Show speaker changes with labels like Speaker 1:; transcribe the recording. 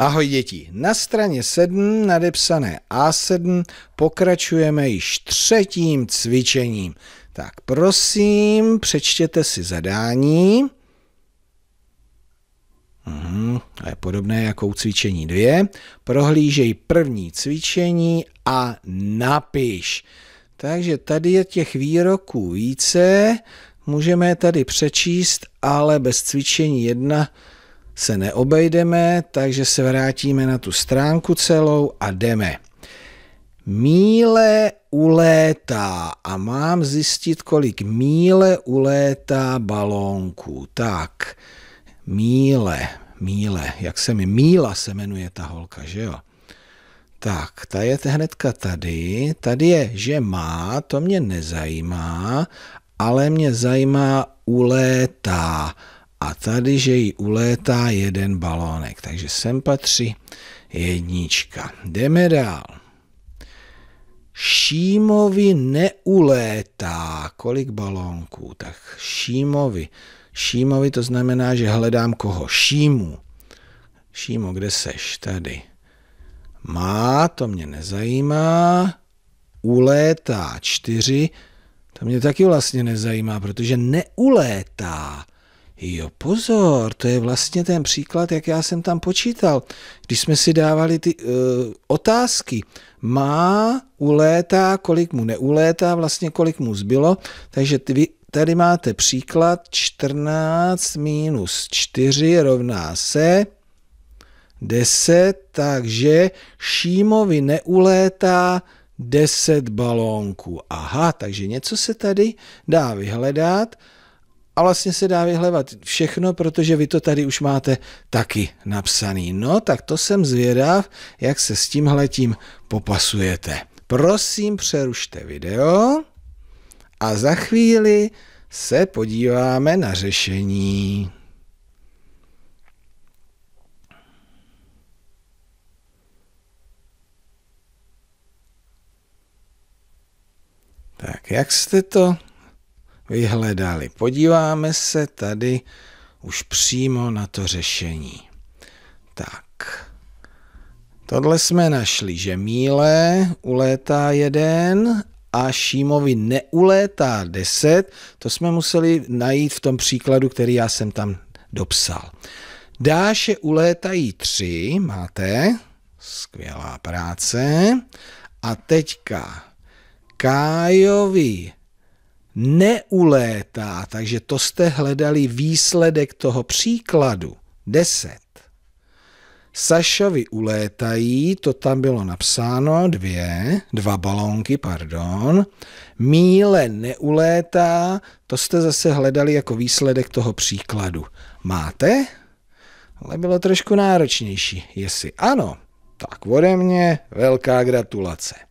Speaker 1: Ahoj děti, na straně 7 nadepsané A7 pokračujeme již třetím cvičením. Tak prosím, přečtěte si zadání. Uhum, a je podobné jako u cvičení 2. Prohlížej první cvičení a napiš. Takže tady je těch výroků více, můžeme je tady přečíst, ale bez cvičení 1 se neobejdeme, takže se vrátíme na tu stránku celou a jdeme. Míle ulétá a mám zjistit, kolik míle ulétá balónku. Tak, míle, míle, jak se mi, míla se jmenuje ta holka, že jo? Tak, ta je hnedka tady, tady je, že má, to mě nezajímá, ale mě zajímá ulétá a tady, že jí ulétá jeden balónek. Takže sem patří jednička. Jdeme dál. Šímovi neulétá. Kolik balónků? Tak Šímovi. Šímovi to znamená, že hledám koho? Šímu. Šímo, kde seš? Tady. Má, to mě nezajímá. Ulétá čtyři. To mě taky vlastně nezajímá, protože neulétá. Jo, pozor, to je vlastně ten příklad, jak já jsem tam počítal. Když jsme si dávali ty uh, otázky, má, ulétá, kolik mu neulétá, vlastně kolik mu zbylo, takže ty, vy tady máte příklad 14 minus 4 rovná se 10, takže Šímovi neulétá 10 balónků. Aha, takže něco se tady dá vyhledat a vlastně se dá vyhledat všechno, protože vy to tady už máte taky napsaný. No, tak to jsem zvědav, jak se s tímhletím popasujete. Prosím, přerušte video a za chvíli se podíváme na řešení. Tak, jak jste to vyhledali. Podíváme se tady už přímo na to řešení. Tak, tohle jsme našli, že míle ulétá jeden a Šímovi neulétá 10, to jsme museli najít v tom příkladu, který já jsem tam dopsal. Dáše ulétají 3, máte, skvělá práce. A teďka Kájovi neulétá. Takže to jste hledali výsledek toho příkladu. 10. Sašovi ulétají, to tam bylo napsáno, dvě, dva balónky, pardon. Míle neulétá, to jste zase hledali jako výsledek toho příkladu. Máte? Ale bylo trošku náročnější. Jestli ano, tak ode mě velká gratulace.